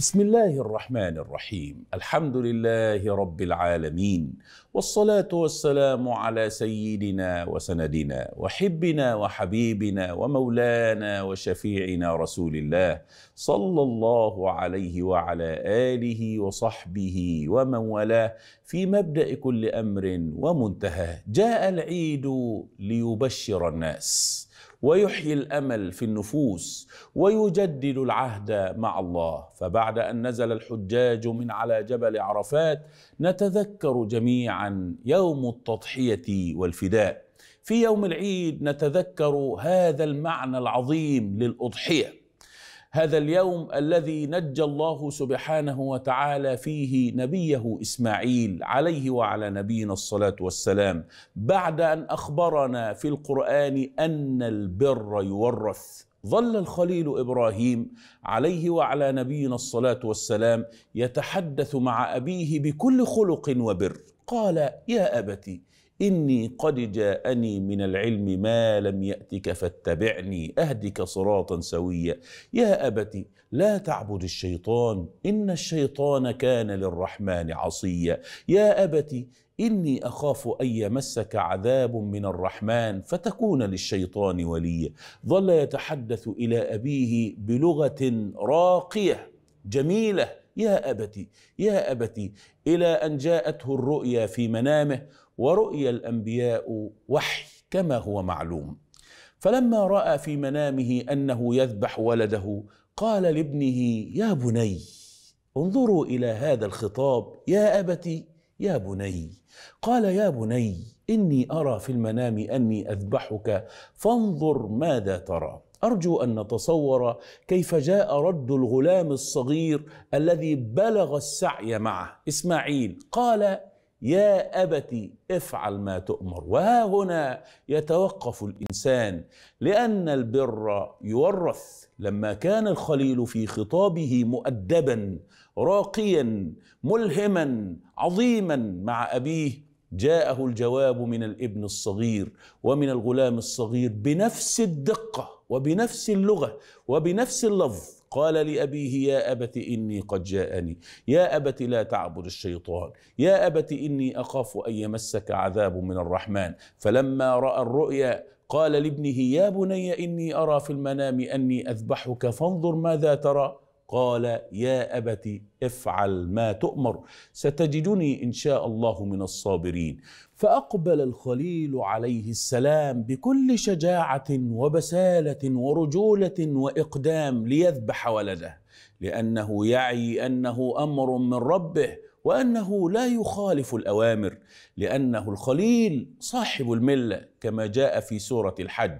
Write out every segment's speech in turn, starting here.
بسم الله الرحمن الرحيم الحمد لله رب العالمين والصلاه والسلام على سيدنا وسندنا وحبنا وحبيبنا ومولانا وشفيعنا رسول الله صلى الله عليه وعلى اله وصحبه ومن والاه في مبدا كل امر ومنتهى جاء العيد ليبشر الناس ويحيي الامل في النفوس ويجدد العهد مع الله فبعد ان نزل الحجاج من على جبل عرفات نتذكر جميعا يوم التضحيه والفداء في يوم العيد نتذكر هذا المعنى العظيم للاضحيه هذا اليوم الذي نجى الله سبحانه وتعالى فيه نبيه اسماعيل عليه وعلى نبينا الصلاه والسلام بعد ان اخبرنا في القران ان البر يورث ظل الخليل ابراهيم عليه وعلى نبينا الصلاه والسلام يتحدث مع ابيه بكل خلق وبر قال يا ابتي إني قد جاءني من العلم ما لم يأتك فاتبعني أهدك صراطا سويا يا أبت لا تعبد الشيطان إن الشيطان كان للرحمن عصيا يا أبت إني أخاف أن يمسك عذاب من الرحمن فتكون للشيطان وليا ظل يتحدث إلى أبيه بلغة راقية جميلة يا أبت يا أبت إلى أن جاءته الرؤيا في منامه ورؤي الانبياء وحي كما هو معلوم فلما راى في منامه انه يذبح ولده قال لابنه يا بني انظروا الى هذا الخطاب يا ابتي يا بني قال يا بني اني ارى في المنام اني اذبحك فانظر ماذا ترى ارجو ان نتصور كيف جاء رد الغلام الصغير الذي بلغ السعي معه اسماعيل قال يا أبت افعل ما تؤمر وها هنا يتوقف الإنسان لأن البر يورث لما كان الخليل في خطابه مؤدبا راقيا ملهما عظيما مع أبيه جاءه الجواب من الابن الصغير ومن الغلام الصغير بنفس الدقة وبنفس اللغة وبنفس اللفظ قال لأبيه يا أبت إني قد جاءني يا أبت لا تعبد الشيطان يا أبت إني أخاف أن يمسك عذاب من الرحمن فلما رأى الرؤيا قال لابنه يا بني إني أرى في المنام أني أذبحك فانظر ماذا ترى قال يا أبت افعل ما تؤمر ستجدني إن شاء الله من الصابرين فأقبل الخليل عليه السلام بكل شجاعة وبسالة ورجولة وإقدام ليذبح ولده لأنه يعي أنه أمر من ربه وأنه لا يخالف الأوامر لأنه الخليل صاحب الملة كما جاء في سورة الحج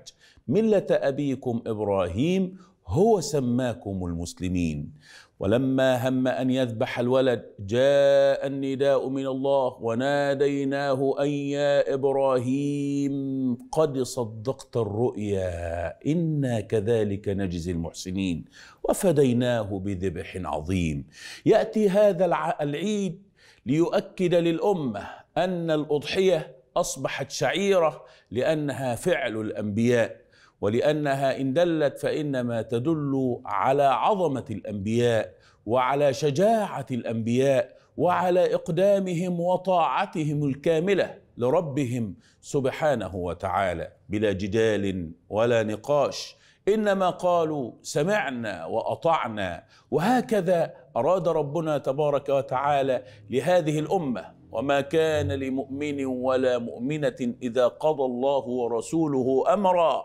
ملة أبيكم إبراهيم هو سماكم المسلمين ولما هم ان يذبح الولد جاء النداء من الله وناديناه ان يا ابراهيم قد صدقت الرؤيا انا كذلك نجزي المحسنين وفديناه بذبح عظيم ياتي هذا العيد ليؤكد للامه ان الاضحيه اصبحت شعيره لانها فعل الانبياء ولانها ان دلت فانما تدل على عظمه الانبياء وعلى شجاعه الانبياء وعلى اقدامهم وطاعتهم الكامله لربهم سبحانه وتعالى بلا جدال ولا نقاش انما قالوا سمعنا واطعنا وهكذا اراد ربنا تبارك وتعالى لهذه الامه وما كان لمؤمن ولا مؤمنه اذا قضى الله ورسوله امرا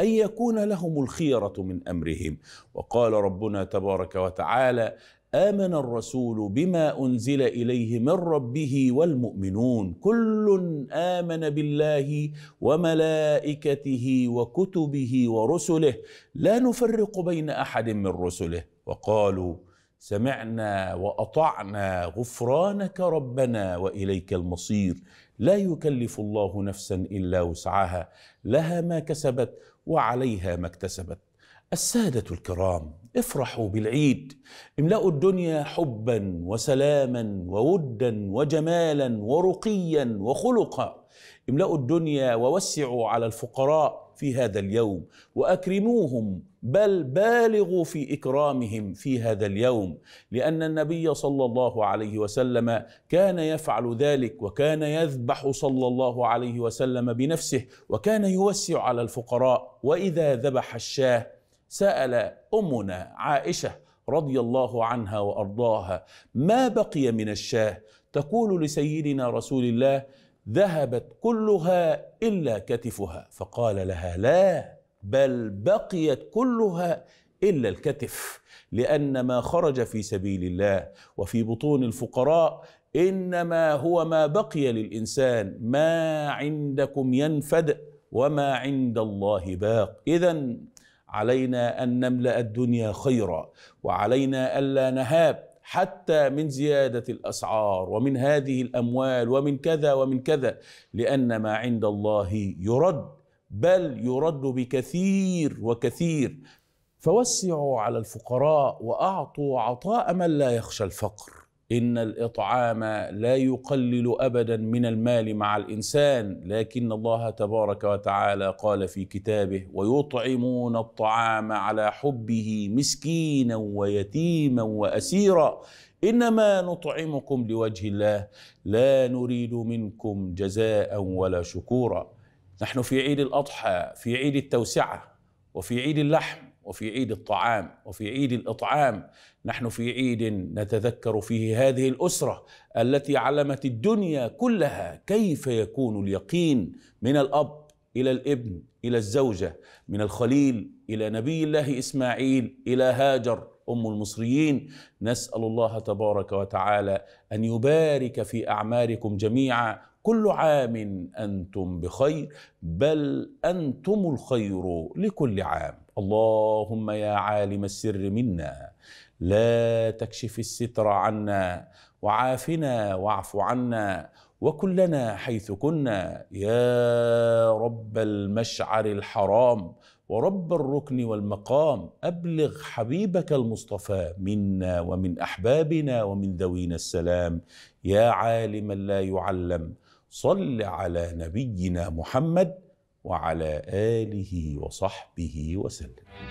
ان يكون لهم الخيره من امرهم وقال ربنا تبارك وتعالى امن الرسول بما انزل اليه من ربه والمؤمنون كل امن بالله وملائكته وكتبه ورسله لا نفرق بين احد من رسله وقالوا سمعنا واطعنا غفرانك ربنا واليك المصير لا يكلف الله نفسا الا وسعها لها ما كسبت وعليها ما اكتسبت الساده الكرام افرحوا بالعيد املأوا الدنيا حبا وسلاما وودا وجمالا ورقيا وخلقا املأوا الدنيا ووسعوا على الفقراء في هذا اليوم واكرموهم بل بالغوا في اكرامهم في هذا اليوم لان النبي صلى الله عليه وسلم كان يفعل ذلك وكان يذبح صلى الله عليه وسلم بنفسه وكان يوسع على الفقراء واذا ذبح الشاه سال امنا عائشه رضي الله عنها وارضاها ما بقي من الشاه تقول لسيدنا رسول الله ذهبت كلها الا كتفها فقال لها لا بل بقيت كلها الا الكتف لان ما خرج في سبيل الله وفي بطون الفقراء انما هو ما بقي للانسان ما عندكم ينفد وما عند الله باق اذا علينا ان نملا الدنيا خيرا وعلينا الا نهاب حتى من زياده الاسعار ومن هذه الاموال ومن كذا ومن كذا لان ما عند الله يرد بل يرد بكثير وكثير فوسعوا على الفقراء واعطوا عطاء من لا يخشى الفقر ان الاطعام لا يقلل ابدا من المال مع الانسان لكن الله تبارك وتعالى قال في كتابه ويطعمون الطعام على حبه مسكينا ويتيما واسيرا انما نطعمكم لوجه الله لا نريد منكم جزاء ولا شكورا نحن في عيد الأضحى في عيد التوسعة وفي عيد اللحم وفي عيد الطعام وفي عيد الإطعام نحن في عيد نتذكر فيه هذه الأسرة التي علمت الدنيا كلها كيف يكون اليقين من الأب إلى الابن إلى الزوجة من الخليل إلى نبي الله إسماعيل إلى هاجر ام المصريين نسال الله تبارك وتعالى ان يبارك في اعماركم جميعا كل عام انتم بخير بل انتم الخير لكل عام اللهم يا عالم السر منا لا تكشف الستر عنا وعافنا واعف عنا وكلنا حيث كنا يا رب المشعر الحرام ورب الركن والمقام ابلغ حبيبك المصطفى منا ومن احبابنا ومن ذوينا السلام يا عالما لا يعلم صل على نبينا محمد وعلى اله وصحبه وسلم